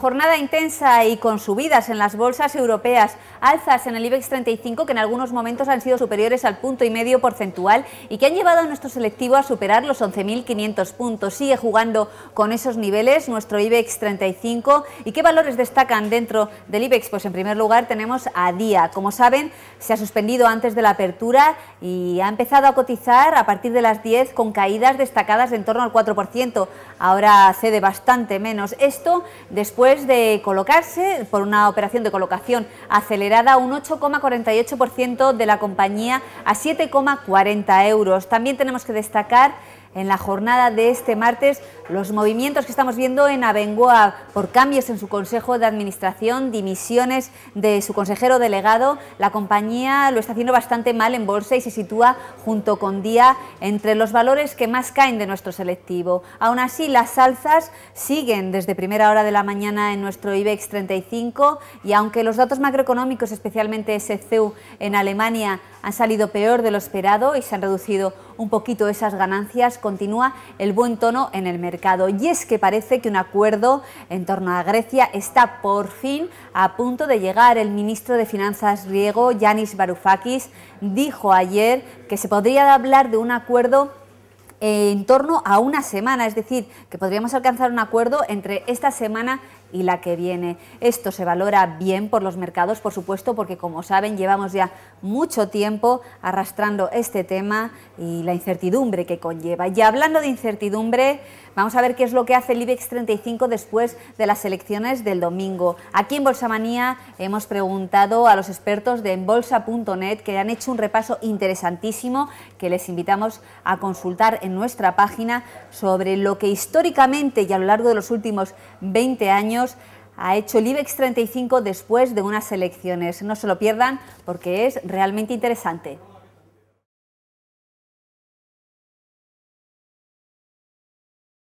Jornada intensa y con subidas en las bolsas europeas, alzas en el IBEX 35 que en algunos momentos han sido superiores al punto y medio porcentual y que han llevado a nuestro selectivo a superar los 11.500 puntos. Sigue jugando con esos niveles nuestro IBEX 35. ¿Y qué valores destacan dentro del IBEX? Pues en primer lugar tenemos a día. Como saben, se ha suspendido antes de la apertura y ha empezado a cotizar a partir de las 10 con caídas destacadas de en torno al 4%. Ahora cede bastante menos. Esto después de colocarse por una operación de colocación acelerada un 8,48% de la compañía a 7,40 euros. También tenemos que destacar en la jornada de este martes los movimientos que estamos viendo en Abengoa por cambios en su consejo de administración, dimisiones de su consejero delegado. La compañía lo está haciendo bastante mal en bolsa y se sitúa junto con Día entre los valores que más caen de nuestro selectivo. Aún así, las alzas siguen desde primera hora de la mañana en nuestro IBEX 35 y aunque los datos macroeconómicos, especialmente SCU en Alemania, han salido peor de lo esperado y se han reducido un poquito esas ganancias, continúa el buen tono en el mercado. Y es que parece que un acuerdo en torno a Grecia está por fin a punto de llegar. El ministro de Finanzas griego, Yanis Varoufakis, dijo ayer que se podría hablar de un acuerdo eh, en torno a una semana, es decir, que podríamos alcanzar un acuerdo entre esta semana y la que viene. Esto se valora bien por los mercados, por supuesto, porque como saben llevamos ya mucho tiempo arrastrando este tema y la incertidumbre que conlleva. Y hablando de incertidumbre, vamos a ver qué es lo que hace el IBEX 35 después de las elecciones del domingo. Aquí en Bolsa Manía... hemos preguntado a los expertos de bolsa.net que han hecho un repaso interesantísimo que les invitamos a consultar nuestra página sobre lo que históricamente y a lo largo de los últimos 20 años ha hecho el IBEX 35 después de unas elecciones. No se lo pierdan porque es realmente interesante.